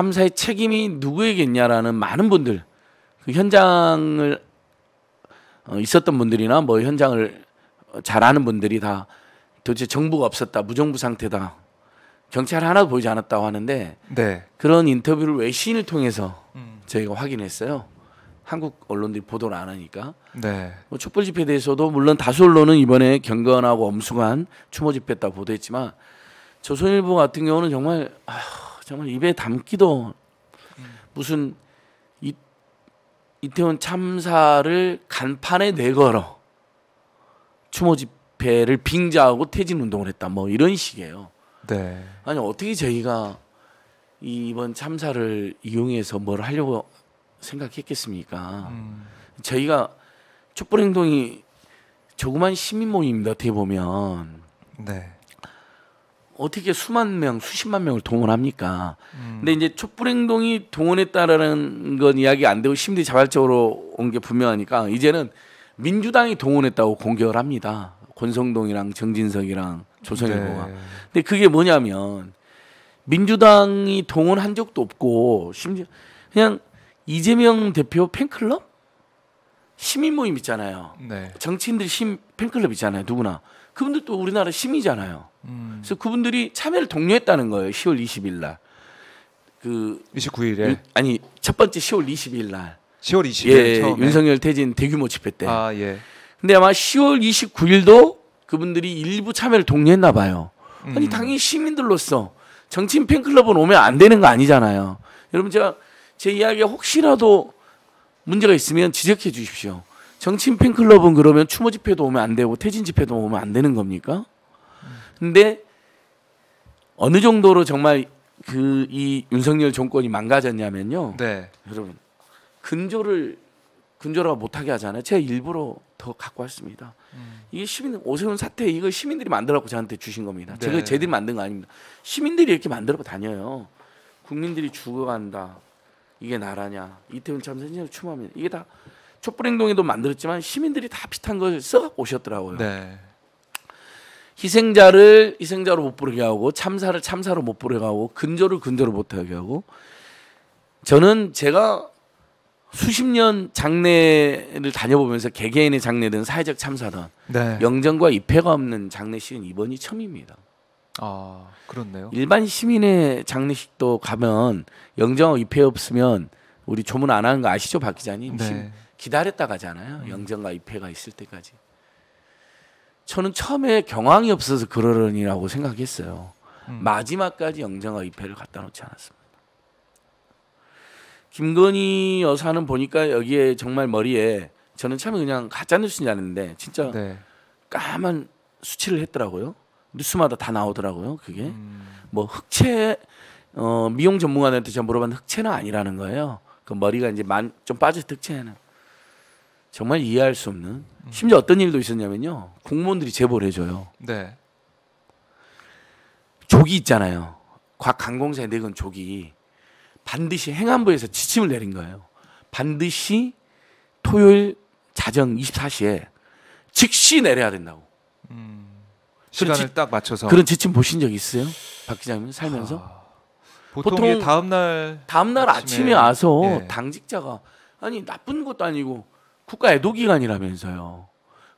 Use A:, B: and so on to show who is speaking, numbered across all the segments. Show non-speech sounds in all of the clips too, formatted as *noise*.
A: 감사의 책임이 누구에게 있냐라는 많은 분들 그 현장을 어, 있었던 분들이나 뭐 현장을 잘 아는 분들이 다 도대체 정부가 없었다 무정부 상태다 경찰 하나도 보이지 않았다고 하는데 네. 그런 인터뷰를 외신을 통해서 음. 저희가 확인했어요. 한국 언론들이 보도를 안 하니까. 네. 뭐 촛불 집회에 대해서도 물론 다수 언론은 이번에 경건하고 엄숙한 추모 집회다 보도했지만 조선일보 같은 경우는 정말 아휴, 정말 입에 담기도 음. 무슨 이, 이태원 참사를 간판에 내걸어 추모 집회를 빙자하고 퇴진 운동을 했다 뭐 이런 식이에요. 네. 아니 어떻게 저희가 이번 참사를 이용해서 뭘 하려고 생각했겠습니까? 음. 저희가 촛불 행동이 조그만 시민 모임입니다. 어떻게 보면. 네. 어떻게 수만 명, 수십만 명을 동원합니까? 음. 근데 이제 촛불행동이 동원했다라는 건 이야기 안 되고 심리자발적으로 온 게 분명하니까 이제는 민주당이 동원했다고 공격을 합니다. 권성동이랑 정진석이랑 조선일보가. 네. 근데 그게 뭐냐면 민주당이 동원한 적도 없고 심지어 그냥 이재명 대표 팬클럽 시민 모임 있잖아요. 네. 정치인들 심 팬클럽 있잖아요. 누구나 그분들 또 우리나라 시민이잖아요. 음. 그래서 그분들이 참여를 독려했다는 거예요. 10월 20일 날. 그 29일에 아니 첫 번째 10월 20일 날. 10월 20일 예, 처음 윤석열 퇴진 대규모 집회 때. 아 예. 근데 아마 10월 29일도 그분들이 일부 참여를 독려했나 봐요. 음. 아니 당연히 시민들로서 정치인 팬클럽은 오면 안 되는 거 아니잖아요. 여러분 제가 제 이야기에 혹시라도 문제가 있으면 지적해 주십시오. 정치인 팬클럽은 그러면 추모 집회도 오면 안 되고 퇴진 집회도 오면 안 되는 겁니까? 근데 어느 정도로 정말 그 이 윤석열 정권이 망가졌냐면요. 네. 여러분 근조를 근조라고 못하게 하잖아요. 제가 일부러 더 갖고 왔습니다. 음. 이게 시민 오세훈 사태 이거 시민들이 만들었고 저한테 주신 겁니다. 네. 제가 제들이 만든 거 아닙니다. 시민들이 이렇게 만들고 다녀요. 국민들이 죽어간다. 이게 나라냐? 이태원 참사는 추모합니다. 이게 다 촛불 행동에도 만들었지만 시민들이 다 비슷한 걸 써갖고 오셨더라고요. 네. 희생자를 희생자로 못 부르게 하고 참사를 참사로 못 부르게 하고 근절을 근절을 못하게 하고 저는 제가 수십 년 장례를 다녀보면서 개개인의 장례든 사회적 참사든 네. 영정과 입회가 없는 장례식은 이번이 처음입니다. 아 그렇네요. 일반 시민의 장례식도 가면 영정 입회 없으면 우리 조문 안 하는 거 아시죠 박 기자님? 네. 기다렸다 가잖아요. 음. 영정과 입회가 있을 때까지. 저는 처음에 경황이 없어서 그러려니라고 생각했어요. 음. 마지막까지 영장과 입회를 갖다 놓지 않았습니다. 김건희 여사는 보니까 여기에 정말 머리에 저는 참 그냥 가짜 뉴스인지 아는데 진짜 네. 까만 수치를 했더라고요. 뉴스마다 다 나오더라고요. 그게 음. 뭐 흑채 어, 미용 전문가한테 제가 물어봤는데 흑채는 아니라는 거예요. 그 머리가 이제 만 좀 빠져 서 흑채는 정말 이해할 수 없는 심지어 어떤 일도 있었냐면요 공무원들이 제보를 해줘요. 네. 조기 있잖아요. 곽 강공사에 내건 조기 반드시 행안부에서 지침을 내린 거예요. 반드시 토요일 자정 24시에 즉시 내려야 된다고. 음, 시간을 지, 딱 맞춰서 그런 지침 보신 적 있어요, 박 기자님 살면서? 아, 보통, 보통 다음 날 다음 날 아침에, 아침에 와서 예. 당직자가 아니 나쁜 것도 아니고 국가 애도 기간이라면서요.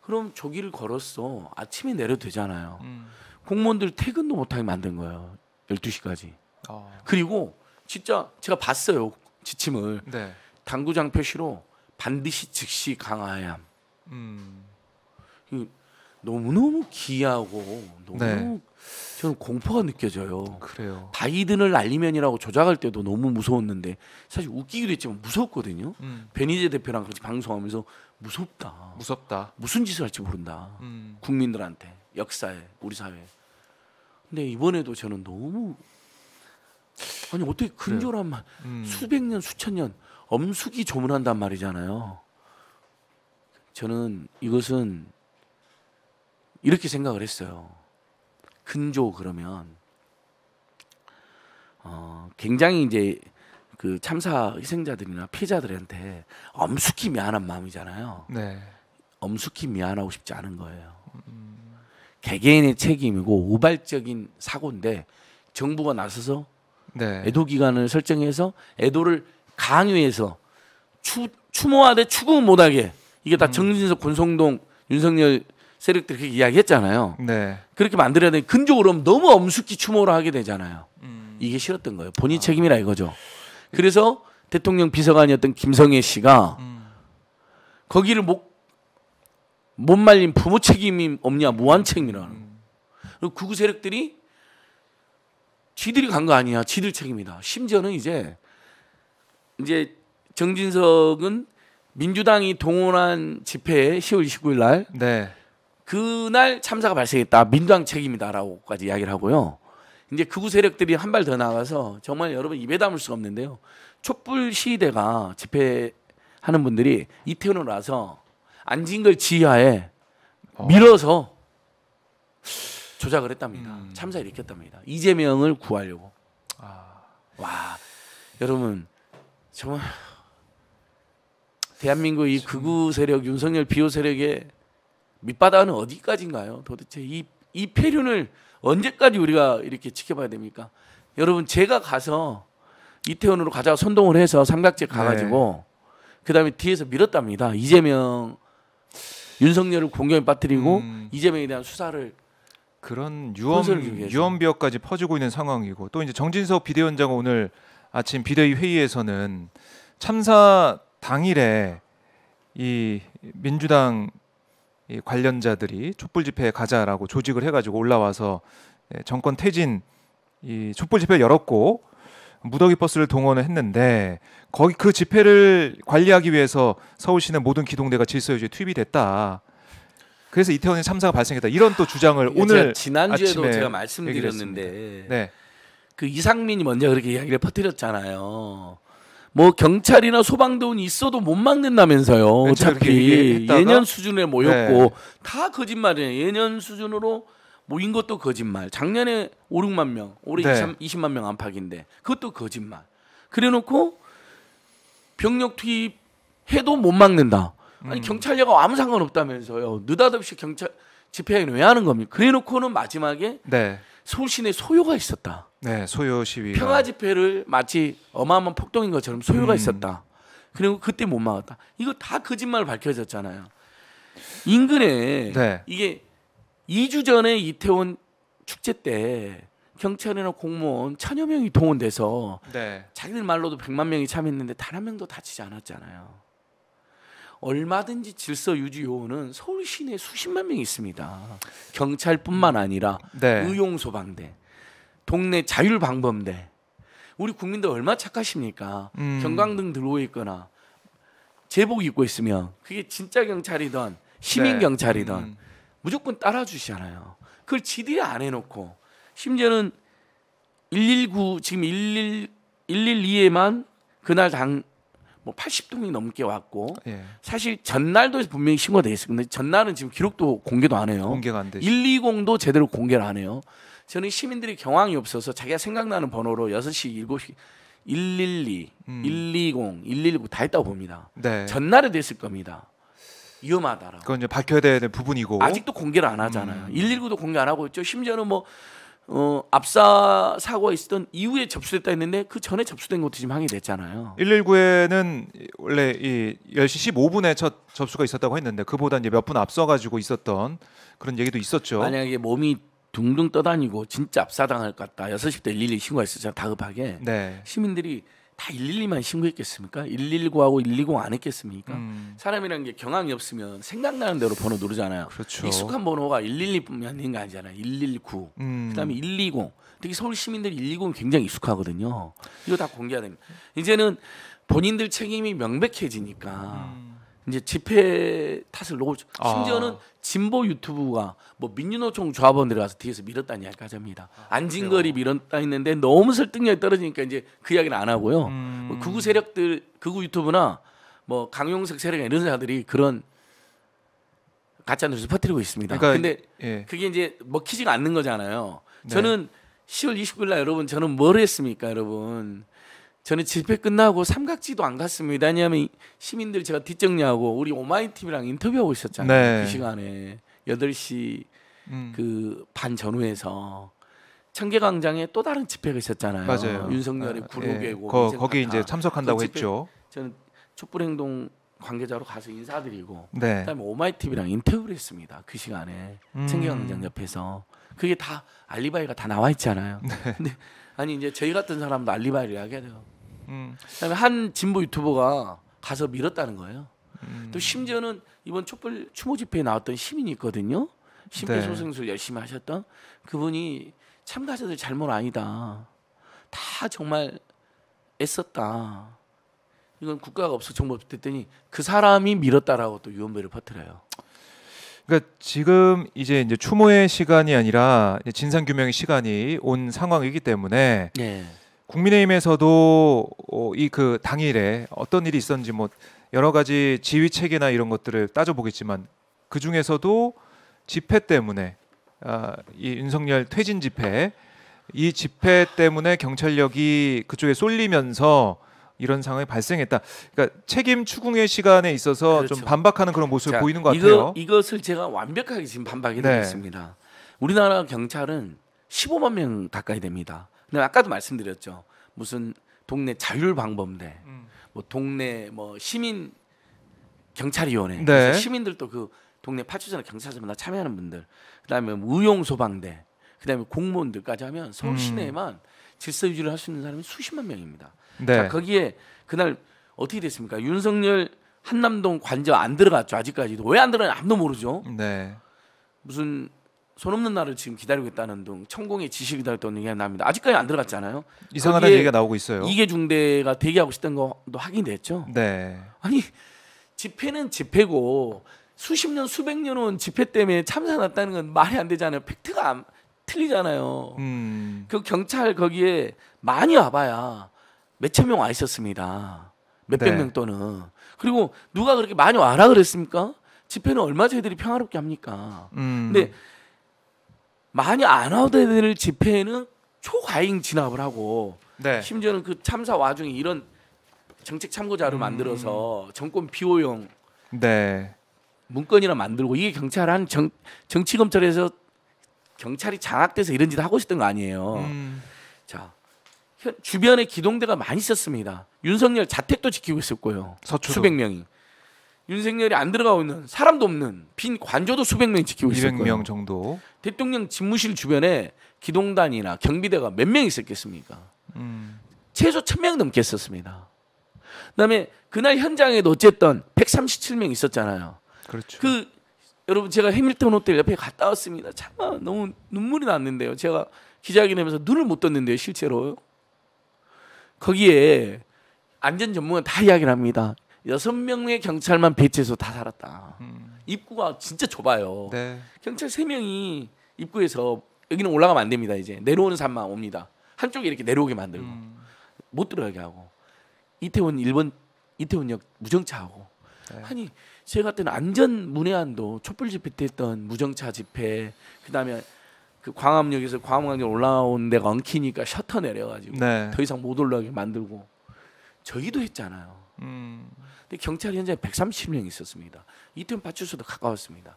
A: 그럼 조기를 걸었어. 아침에 내려도 되잖아요. 음. 공무원들 퇴근도 못하게 만든 거예요. 12시까지. 어. 아. 그리고 진짜 제가 봤어요. 지침을. 네. 당구장 표시로 반드시 즉시 강화해야 함. 음. 너무너무 기하고 네. 너무 네. 저는 공포가 느껴져요. 그래요. 바이든을 알리면이라고 조작할 때도 너무 무서웠는데 사실 웃기기도 했지만 무섭거든요. 음. 베니제 대표랑 같이 방송하면서 무섭다. 무섭다. 무슨 짓을 할지 모른다. 음. 국민들한테 역사에 우리 사회에. 근데 이번에도 저는 너무 아니 어떻게 근절한 말 음. 수백 년 수천 년 엄숙이 조문한단 말이잖아요. 저는 이것은 이렇게 생각을 했어요. 근조 그러면 어, 굉장히 이제 그 참사 희생자들이나 피해자들한테 엄숙히 미안한 마음이잖아요. 네. 엄숙히 미안하고 싶지 않은 거예요. 개개인의 책임이고 우발적인 사고인데 정부가 나서서 네. 애도 기간을 설정해서 애도를 강요해서 추, 추모하되 추구 못하게 이게 다 음. 정진석 권성동 윤석열 세력들이 그렇게 이야기했잖아요. 네. 그렇게 만들어야 되는 데 근적으로 너무 엄숙히 추모를 하게 되잖아요. 음. 이게 싫었던 거예요. 본인 아. 책임이라 이거죠. 그래서 대통령 비서관이었던 김성애 씨가 음. 거기를 못, 못 말린 부모 책임이 없냐 무한 책임이라는 음. 그리고 구구 세력들이 지들이 간 거 아니야 지들 책임이다 심지어는 이제 이제 정진석은 민주당이 동원한 집회에 10월 29일 날 네. 그날 참사가 발생했다. 민주당 책임이다라고까지 이야기를 하고요. 이제 극우 세력들이 한 발 더 나가서 정말 여러분 입에 담을 수가 없는데요. 촛불 시위대가 집회하는 분들이 이태원으로 와서 안진걸 지하에 어. 밀어서 조작을 했답니다. 음. 참사를 일으켰답니다. 이재명을 구하려고. 아. 와, 여러분 정말 대한민국 이 극우 세력 윤석열 비호 세력의 밑바닥은 어디까지인가요? 도대체 이, 이 폐륜을 언제까지 우리가 이렇게 지켜봐야 됩니까? 여러분 제가 가서 이태원으로 가자 선동을 해서 삼각지 네. 가가지고 네. 그다음에 뒤에서 밀었답니다. 이재명 윤석열을 공격에 빠뜨리고 음. 이재명에 대한 수사를 그런 유언 유언 비어까지
B: 퍼지고 있는 상황이고 또 이제 정진석 비대위원장 오늘 아침 비대위 회의에서는 참사 당일에 이 민주당 이 관련자들이 촛불 집회에 가자라고 조직을 해가지고 올라와서 예, 정권 퇴진 이 촛불 집회 열었고 무더기 버스를 동원을 했는데 거기 그 집회를 관리하기 위해서 서울시내 모든 기동대가 질서유지에 투입이 됐다. 그래서 이태원에 참사가 발생했다. 이런 또 주장을 오늘 지난주에도 제가 말씀드렸는데 네.
A: 그 이상민이 먼저 그렇게 이야기를 퍼뜨렸잖아요. 뭐 경찰이나 소방대원이 있어도 못 막는다면서요. 네, 어차피 예년 수준에 모였고 네. 다 거짓말이에요. 예년 수준으로 모인 것도 거짓말. 작년에 5, 6만 명, 올해 네. 20, 20만 명 안팎인데 그것도 거짓말. 그래놓고 병력 투입 해도 못 막는다. 아니 음. 경찰력 아무 상관없다면서요. 느닷없이 경찰 집회행위 왜 하는 겁니까? 그래놓고는 마지막에 네. 서울시 소요가 있었다.
B: 네, 소요 시위 평화
A: 집회를 마치 어마어마한 폭동인 것처럼 소요가 음. 있었다. 그리고 그때 못 막았다. 이거 다 거짓말 밝혀졌잖아요. 인근에 네. 이게 2주 전에 이태원 축제 때 경찰이나 공무원 천여 명이 동원돼서 네. 자기들 말로도 100만 명이 참여했는데 단 한 명도 다치지 않았잖아요. 얼마든지 질서 유지 요원은 서울 시내 수십만 명이 있습니다. 경찰뿐만 아니라 네. 의용 소방대, 동네 자율방범대 우리 국민들 얼마 착하십니까? 음. 경광등 들고 있거나 제복 입고 있으면 그게 진짜 경찰이던 시민 네. 경찰이던 음. 무조건 따라주시잖아요. 그걸 지들이 안 해놓고 심지어는 119 지금 111 1 2에만 그날 당 뭐 80통이 넘게 왔고 예. 사실 전날도 분명히 신고돼 있었는데 전날은 지금 기록도 공개도 안 해요. 공개가 안 120도 제대로 공개를 안 해요. 저는 시민들이 경황이 없어서 자기가 생각나는 번호로 6시, 7시 112, 음. 120, 119 다 했다고 봅니다. 네. 전날에 됐을 겁니다. 위험하다라고. 그건 이제 밝혀야 되는
B: 부분이고 아직도
A: 공개를 안 하잖아요. 음. 119도 공개 안 하고 있죠. 심지어는 뭐 어, 압사 사고가 있었던 이후에 접수됐다 했는데 그 전에 접수된 것도 지금 항의됐잖아요. 119에는
B: 원래 이 10시 15분에 첫 접수가 있었다고 했는데 그보다 이제 몇분 앞서 가지고
A: 있었던 그런 얘기도 있었죠. 만약에 몸이 둥둥 떠다니고 진짜 압사당할 것 같다. 6시부터 112 신고했었잖아. 다급하게. 네. 시민들이 다 112만 신고했겠습니까? 119하고 120 안 했겠습니까? 음. 사람이라는 게 경황이 없으면 생각나는 대로 번호 누르잖아요. 그렇죠. 익숙한 번호가 112뿐만 아닌 거 아니잖아요. 119. 음. 그다음에 120. 특히 서울 시민들이 120은 굉장히 익숙하거든요. 이거 다 공개해야 됩니다. 이제는 본인들 책임이 명백해지니까 음. 이제 집회 탓을 놓고 아. 심지어는 진보 유튜브가 뭐 민주노총 조합원들이 와서 뒤에서 밀었다는 이야기까지 합니다. 아, 안진거리 밀었다 했는데 너무 설득력이 떨어지니까 이제 그 이야기는 안 하고요. 뭐 음. 뭐 극우 세력들 극우 유튜브나 뭐 강용석 세력 이런 사람들이 그런 가짜 뉴스 퍼뜨리고 있습니다. 그러니까, 근데 예. 그게 이제 먹히지가 않는 거잖아요. 네. 저는 10월 29일 날 여러분 저는 뭘 했습니까, 여러분? 저는 집회 끝나고 삼각지도 안 갔습니다. 왜냐하면 시민들 제가 뒷정리하고 우리 오마이TV랑 인터뷰하고 있었잖아요. 네. 그 시간에 8시 음. 그반 전후에서 청계광장에 또 다른 집회가 있었잖아요. 맞아요. 윤석열의 구로개고 아, 예. 거, 기 이제 참석한다고 그 했죠. 저는 촛불행동 관계자로 가서 인사드리고 네. 그다음에 오마이TV랑 인터뷰를 했습니다. 그 시간에 음. 청계광장 옆에서 그게 다 알리바이가 다 나와 있잖아요. 네. 근데 아니 이제 저희 같은 사람도 알리바이를 이야기해요. 음. 그다음에 한 진보 유튜버가 가서 밀었다는 거예요. 음. 또 심지어는 이번 촛불 추모 집회에 나왔던 시민이 있거든요. 심폐 네. 소생술 열심히 하셨던 그분이 참가자들 잘못 아니다. 다 정말 애썼다. 이건 국가가 없어 정부 없었더니 그 사람이 밀었다라고 또 유언배를 퍼뜨려요.
B: 그러니까 지금 이제 이제 추모의 시간이 아니라 진상 규명의 시간이 온 상황이기 때문에 네. 국민의힘에서도 어, 이그 당일에 어떤 일이 있었는지 뭐 여러 가지 지휘 체계나 이런 것들을 따져보겠지만 그 중에서도 집회 때문에 어, 이 윤석열 퇴진 집회 이 집회 때문에 경찰력이 그쪽에 쏠리면서 이런 상황이 발생했다. 그러니까 책임 추궁의 시간에 있어서 그렇죠. 좀 반박하는 그런 모습을 자, 보이는 것 이거, 같아요.
A: 이것을 제가 완벽하게 지금 반박해드겠습니다 네. 우리나라 경찰은 15만 명 가까이 됩니다. 근데 네, 아까도 말씀드렸죠. 무슨 동네 자율방범대, 음. 뭐 동네 뭐 시민 경찰위원회, 네. 시민들도 그 동네 파출소나 경찰서마다 참여하는 분들, 그다음에 의용 뭐 소방대, 그다음에 공무원들까지 하면 서울 음. 시내에만 음. 질서 유지를 할 수 있는 사람이 수십만 명입니다. 네. 자, 거기에 그날 어떻게 됐습니까? 윤석열 한남동 관저 안 들어갔죠 아직까지도 왜 안 들어가냐 아무도 모르죠. 네. 무슨 손 없는 날을 지금 기다리고 있다는 등 천공의 지식이다 했던 얘기가 납니다. 아직까지 안 들어갔잖아요. 이상하다 얘기가 나오고 있어요. 이게 중대가 대기하고 싶던 것도 확인됐죠. 네. 아니 집회는 집회고 수십 년 수백 년은 집회 때문에 참사 났다는 건 말이 안 되잖아요. 팩트가 안, 틀리잖아요. 음. 그 경찰 거기에 많이 와봐야 몇천 명 와 있었습니다. 몇백 네. 명 또는 그리고 누가 그렇게 많이 와라 그랬습니까? 집회는 얼마 저희들이 평화롭게 합니까? 음. 근데 많이 안 와도 될 집회에는 초과잉 진압을 하고 네. 심지어는 그 참사 와중에 이런 정책 참고 자료 음. 만들어서 정권 비호용 네. 문건이나 만들고 이게 경찰 한 정, 정치 검찰에서 경찰이 장악돼서 이런 짓 하고 있었던 거 아니에요. 음. 자 주변에 기동대가 많이 있었습니다. 윤석열 자택도 지키고 있었고요. 서초도. 수백 명이. 윤석열이 안 들어가고 있는 사람도 없는 빈 관저도 수백 명이 지키고 있을 거예요. 200명 정도. 대통령 집무실 주변에 기동단이나 경비대가 몇 명 있었겠습니까? 음. 최소 1000명 넘게 있었습니다. 그다음에 그날 현장에도 어쨌든 137명 있었잖아요. 그렇죠. 그 여러분 제가 해밀턴 호텔 옆에 갔다 왔습니다. 참 너무 눈물이 났는데요. 제가 기자회견하면서 눈을 못 떴는데요, 실제로. 거기에 안전 전문가 다 이야기를 합니다. 여섯 명의 경찰만 배치해서 다 살았다. 음. 입구가 진짜 좁아요. 네. 경찰 세 명이 입구에서 여기는 올라가면 안 됩니다. 이제 내려오는 산만 옵니다. 한쪽에 이렇게 내려오게 만들고 음. 못 들어가게 하고 이태원 일본 이태원역 무정차하고 네. 아니 제가 때는 안전 문해안도 촛불 집회 때 했던 무정차 집회 그다음에 그 광암역에서 광암강역 올라온 데가 엉키니까 셔터 내려가지고 네. 더 이상 못 올라가게 만들고 저희도 했잖아요. 음. 근데 경찰 현장에 130명 이 있었습니다. 이태원 파출소도 가까웠습니다.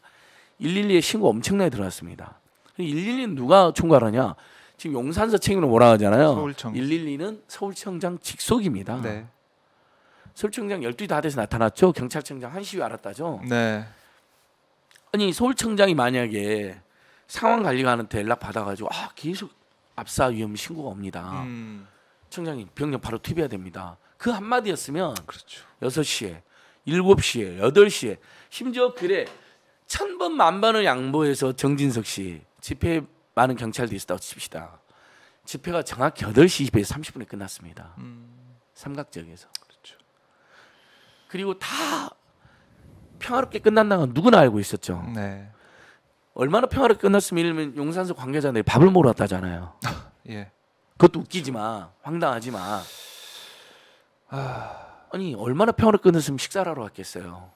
A: 112에 신고 엄청나게 들어왔습니다. 112는 누가 총괄하냐? 지금 용산서 책임으로 뭐라 하잖아요. 서울청. 112는 서울청장 직속입니다. 네. 서울청장 12시 다 돼서 나타났죠. 경찰청장 1시 에 알았다죠. 네. 아니 서울청장이 만약에 상황 관리관한테 연락 받아가지고 아 계속 압사 위험 신고가 옵니다. 음. 청장님 병력 바로 투입해야 됩니다. 그 한마디였으면 그렇죠. 6시에, 7시에, 8시에 심지어 그래 천 번, 만 번을 양보해서 정진석 씨 집회에 많은 경찰도 있었다고 칩시다. 집회가 정확히 8시 20분 에 30분에 끝났습니다. 음. 삼각지역에서. 그렇죠. 그리고 다 평화롭게 끝난다는 건 누구나 알고 있었죠. 네. 얼마나 평화롭게 끝났으면 용산서 관계자들이 밥을 모러 왔다잖아요. *laughs* 예. 그것도 웃기지만 황당하지만 아, 아니 얼마나 평화를 끊었으면 식사를 하러 왔겠어요.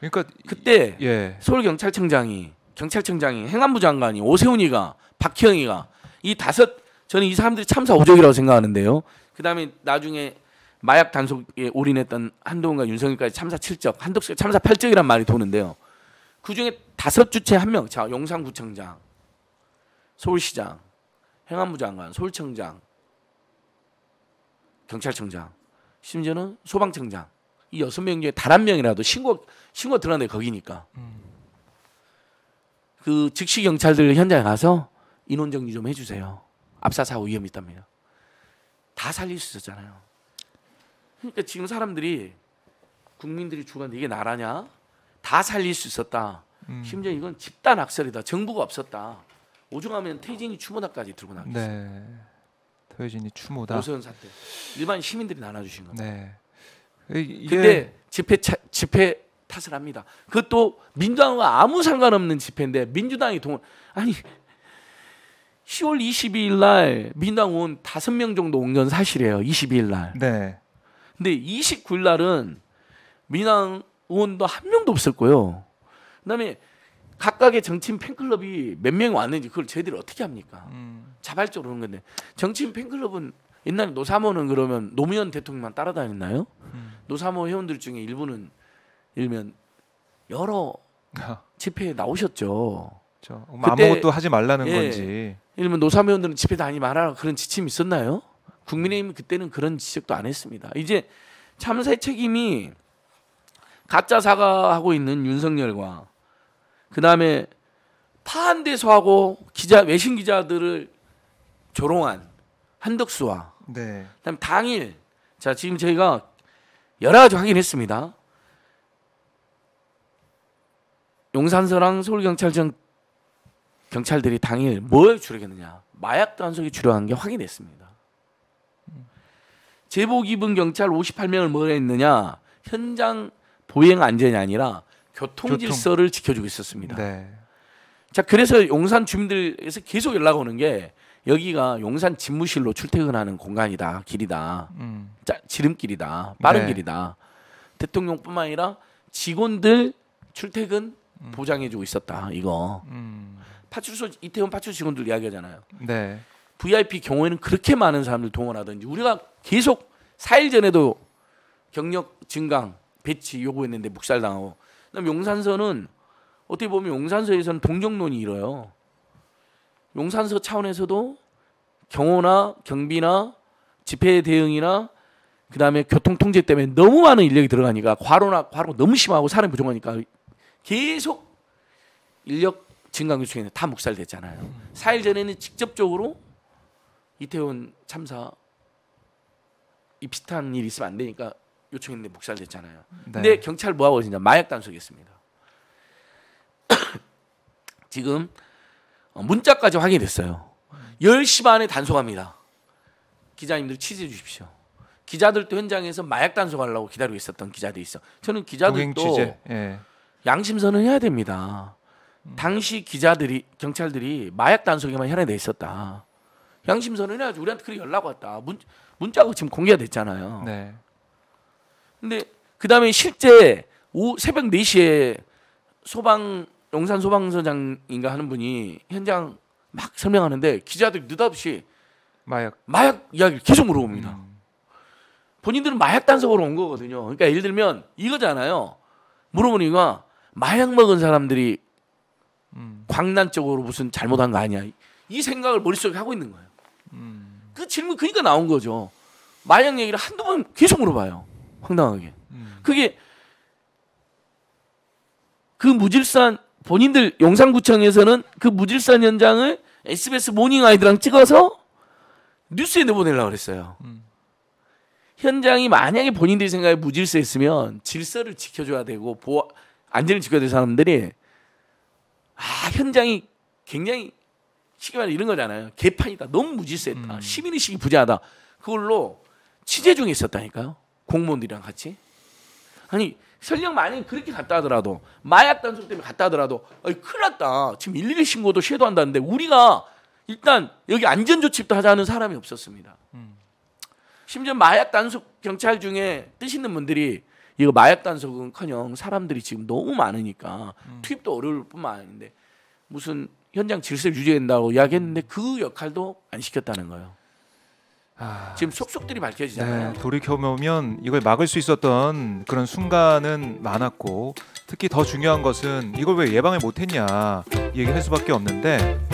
A: 그러니까 그때 예. 서울 경찰청장이 경찰청장이 행안부 장관이 오세훈이가 박희영이가 이 다섯 저는 이 사람들이 참사 오적이라고 생각하는데요. 그다음에 나중에 마약 단속에 올인했던 한동훈과 윤석열까지 참사 칠적 한덕수 참사 팔적이란 말이 도는데요. 그중에 다섯 주체 한 명, 자 용산구청장, 서울시장, 행안부 장관, 서울청장, 경찰청장 심지어는 소방청장 이 여섯 명 중에 단 한 명이라도 신고 신고 들어는데 거기니까 그 즉시 경찰들 현장에 가서 인원 정리 좀 해주세요. 압사 사고 위험 이 있답니다. 다 살릴 수 있었잖아요. 그러니까 지금 사람들이 국민들이 죽었는데 이게 나라냐? 다 살릴 수 있었다. 음. 심지어 이건 집단 악설이다 정부가 없었다. 오죽하면 태진이 추모나까지 들고 나겠어. 네. 서유진이 추모다. 오세 사태. 일반 시민들이 나눠주신 겁니다. 네. 이게... 근데 집회 차, 집회 탓을 합니다. 그것도 민주당과 아무 상관없는 집회인데 민주당이 동원 아니 10월 22일 날 민당 의원 5명 정도 옹전 사실이에요. 22일 날. 네. 근데 29일 날은 민당 의원도 한 명도 없을 거예요. 그다음에 각각의 정치인 팬클럽이 몇 명이 왔는지 그걸 저희들이 어떻게 합니까? 음. 자발적으로 그런 건데 정치인 팬클럽은 옛날에 노사모는 그러면 노무현 대통령만 따라다녔나요? 음. 노사모 회원들 중에 일부는 일면 여러 *laughs* 집회에 나오셨죠. 그렇죠. 그때, 아무것도 하지 말라는 예, 건지. 일면 노사모 회원들은 집회 다니지 말아라 그런 지침이 있었나요? 국민의힘 음. 그때는 그런 지적도 안 했습니다. 이제 참사의 책임이 가짜 사과하고 있는 윤석열과 그 다음에 파한 대서 하고 기자 외신 기자들을 조롱한 한덕수와 네. 그다음 당일 자 지금 저희가 여러 가지 확인했습니다. 용산서랑 서울경찰청 경찰들이 당일 뭐에 주력했느냐 마약 단속에 주력한 게 확인됐습니다. 제복 입은 경찰 58명을 뭘 했느냐 현장 보행 안전이 아니라 교통 질서를 지켜주고 있었습니다. 네. 자, 그래서 용산 주민들에서 계속 연락 오는 게 여기가 용산 집무실로 출퇴근하는 공간이다, 길이다, 음. 자, 지름길이다, 빠른 네. 길이다. 대통령뿐만 아니라 직원들 출퇴근 음. 보장해주고 있었다. 이거 음. 파출소 이태원 파출소 직원들 이야기하잖아요. 네. VIP 경우에는 그렇게 많은 사람들 동원하든지 우리가 계속 4일 전에도 경력 증강 배치 요구했는데 묵살당하고 그다음 용산서는 어떻게 보면 용산서에서는 동정론이 일어요. 용산서 차원에서도 경호나 경비나 집회 대응이나 그다음에 교통 통제 때문에 너무 많은 인력이 들어가니까 과로나 과로 너무 심하고 사람 부족하니까 계속 인력 증강 요에다 묵살됐잖아요. 4일 전에는 직접적으로 이태원 참사 이 비슷한 일이 있으면 안 되니까 요청했는데 묵살됐잖아요. 네. 근데 경찰 뭐하고 있냐 마약 단속했습니다. *coughs* 지금 어, 문자까지 확인됐어요. 10시 반에 단속합니다. 기자님들 취재해 주십시오. 기자들도 현장에서 마약 단속하려고 기다리고 있었던 기자들이 있어. 저는 기자들도 예. 양심선을 해야 됩니다. 음. 당시 기자들이 경찰들이 마약 단속에만 현행돼 있었다. 양심선을 해야지 우리한테 그렇게 연락 왔다. 문, 문자가 지금 공개가 됐잖아요. 네. 근데 그 다음에 실제 오, 새벽 4시에 소방 용산 소방서장인가 하는 분이 현장 막 설명하는데 기자들 느닷없이 마약 마약 이야기를 계속 물어봅니다. 음. 본인들은 마약 단속으로 온 거거든요. 그러니까 예를 들면 이거잖아요. 물어보니까 마약 먹은 사람들이 음. 광란 쪽으로 무슨 잘못한 거 아니야? 이 생각을 머릿속에 하고 있는 거예요. 음. 그 질문 그러니까 나온 거죠. 마약 얘기를 한두 번 계속 물어봐요. 황당하게. 음. 그게 그 무질산 본인들 용산구청에서는 그 무질산 현장을 SBS 모닝 아이들랑 찍어서 뉴스에 내보내려고 그랬어요. 음. 현장이 만약에 본인들이 생각에 무질서했으면 질서를 지켜줘야 되고 보호, 안전을 지켜야 될 사람들이 아 현장이 굉장히 쉽게 말해 이런 거잖아요. 개판이다. 너무 무질서했다. 음. 시민의식이 부재하다. 그걸로 취재 중에 있었다니까요. 공무원들이랑 같이 아니 설령 만약 그렇게 갔다 하더라도 마약 단속 때문에 갔다 하더라도 아니, 큰일 났다 지금 112 신고도 시도한다는데 우리가 일단 여기 안전 조치부터 하자는 사람이 없었습니다. 음. 심지어 마약 단속 경찰 중에 뜻 있는 분들이 이거 마약 단속은커녕 사람들이 지금 너무 많으니까 음. 투입도 어려울 뿐만 아닌데 무슨 현장 질서를 유지된다고 이야기했는데 그 역할도 안 시켰다는 거예요. 아, 지금 속속들이 밝혀지잖아요.
B: 네, 돌이켜보면 이걸 막을 수 있었던 그런 순간은 많았고 특히 더 중요한 것은 이걸 왜 예방을 못했냐 얘기할 수밖에 없는데